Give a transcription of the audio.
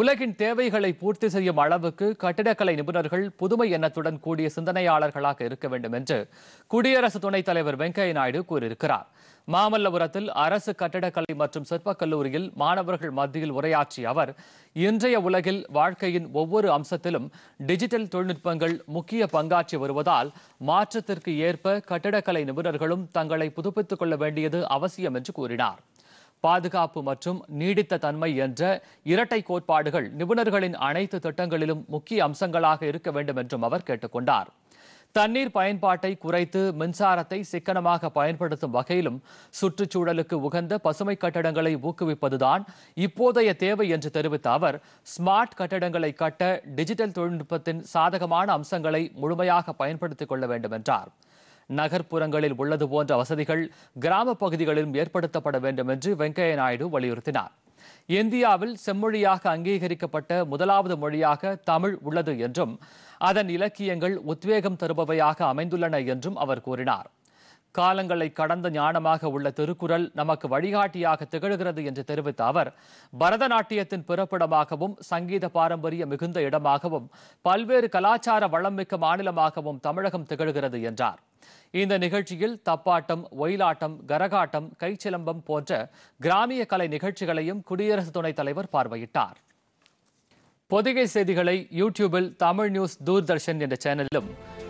உலகின் தேவைகளை பூர்த்தி செய்யும் அளவுக்கு கட்டிடக்கலை நிபுணர்கள் புதுமை எண்ணத்துடன் கூடிய சிந்தனையாளர்களாக இருக்க வேண்டும் என்று குடியரசு துணைத் தலைவர் வெங்கையா நாயுடு கூறியிருக்கிறார் மாமல்லபுரத்தில் அரசு கட்டிடக்கலை மற்றும் சிற்பக் கல்லூரியில் மாணவர்கள் மத்தியில் உரையாற்றிய அவர் இன்றைய உலகில் வாழ்க்கையின் ஒவ்வொரு அம்சத்திலும் டிஜிட்டல் தொழில்நுட்பங்கள் முக்கிய பங்காற்றி வருவதால் மாற்றத்திற்கு ஏற்ப கட்டிடக்கலை நிபுணர்களும் தங்களை புதுப்பித்துக் கொள்ள வேண்டியது அவசியம் என்று கூறினார் பாதுகாப்பு மற்றும் நீடித்த தன்மை என்ற இரட்டை கோட்பாடுகள் நிபுணர்களின் அனைத்து திட்டங்களிலும் முக்கிய அம்சங்களாக இருக்க வேண்டும் என்றும் அவர் கேட்டுக்கொண்டார் தண்ணீர் பயன்பாட்டை குறைத்து மின்சாரத்தை சிக்கனமாக பயன்படுத்தும் வகையிலும் சுற்றுச்சூழலுக்கு உகந்த பசுமை கட்டடங்களை ஊக்குவிப்பதுதான் இப்போதைய தேவை என்று தெரிவித்த அவர் ஸ்மார்ட் கட்டடங்களை கட்ட டிஜிட்டல் தொழில்நுட்பத்தின் சாதகமான அம்சங்களை முழுமையாக பயன்படுத்திக் கொள்ள வேண்டும் என்றார் நகர்ப்புறங்களில் உள்ளது போன்ற வசதிகள் கிராம பகுதிகளிலும் ஏற்படுத்தப்பட வேண்டும் என்று வெங்கையா நாயுடு வலியுறுத்தினார் இந்தியாவில் செம்மொழியாக அங்கீகரிக்கப்பட்ட முதலாவது மொழியாக தமிழ் உள்ளது என்றும் அதன் இலக்கியங்கள் உத்வேகம் தருபவையாக அமைந்துள்ளன என்றும் அவர் கூறினார் காலங்களை கடந்த ஞானமாக உள்ள திருக்குறள் நமக்கு வழிகாட்டியாக திகழ்கிறது என்று தெரிவித்த அவர் பரதநாட்டியத்தின் பிறப்பிடமாகவும் சங்கீத பாரம்பரிய மிகுந்த இடமாகவும் பல்வேறு கலாச்சார மிக்க மாநிலமாகவும் தமிழகம் திகழ்கிறது என்றார் இந்த நிகழ்ச்சியில் தப்பாட்டம் ஒயிலாட்டம் கரகாட்டம் கைச்சிலம்பம் போன்ற கிராமிய கலை நிகழ்ச்சிகளையும் குடியரசு துணைத் தலைவர் பார்வையிட்டார் பொதிகை செய்திகளை யூடியூபில் தமிழ் நியூஸ் தூர்தர்ஷன் என்ற சேனலிலும்